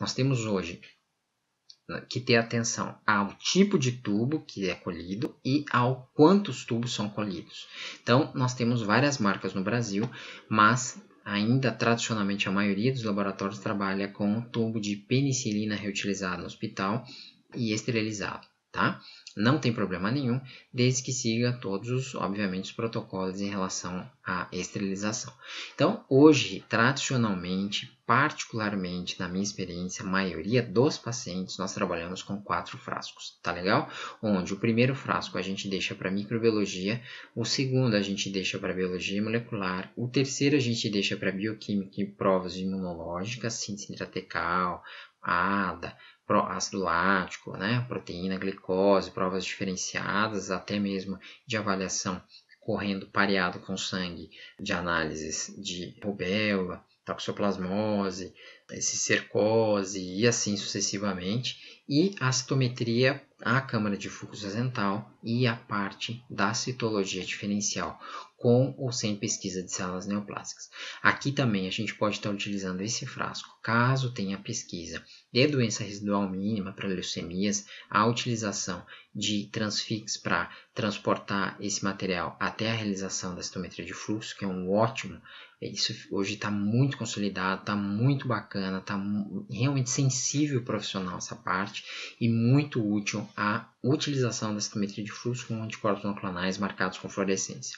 Nós temos hoje né, que ter atenção ao tipo de tubo que é colhido e ao quantos tubos são colhidos. Então, nós temos várias marcas no Brasil, mas ainda tradicionalmente a maioria dos laboratórios trabalha com o tubo de penicilina reutilizado no hospital e esterilizado tá? Não tem problema nenhum, desde que siga todos, os, obviamente, os protocolos em relação à esterilização. Então, hoje, tradicionalmente, particularmente na minha experiência, a maioria dos pacientes nós trabalhamos com quatro frascos, tá legal? Onde o primeiro frasco a gente deixa para microbiologia, o segundo a gente deixa para biologia molecular, o terceiro a gente deixa para bioquímica e provas imunológicas, síntese intratecal, ADA, ácido lático, né, proteína, glicose, provas diferenciadas, até mesmo de avaliação correndo pareado com sangue de análises de rubéola, toxoplasmose, eh, cercose e assim sucessivamente, e a citometria a câmara de fluxo azental e a parte da citologia diferencial, com ou sem pesquisa de células neoplásicas. Aqui também a gente pode estar utilizando esse frasco, caso tenha pesquisa de doença residual mínima para leucemias, a utilização de transfix para transportar esse material até a realização da citometria de fluxo, que é um ótimo, é, isso hoje está muito consolidado, está muito bacana, está realmente sensível profissional essa parte e muito útil a utilização da citometria de fluxo com anticorpos monoclonais marcados com fluorescência.